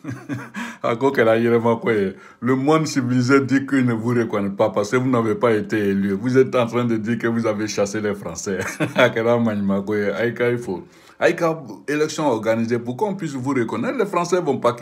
Le monde civilisé dit qu'il ne vous reconnaît pas parce que vous n'avez pas été élu. Vous êtes en train de dire que vous avez chassé les Français. Aïka, il élection organisée pour qu'on puisse vous reconnaître. Les Français vont pas quitter.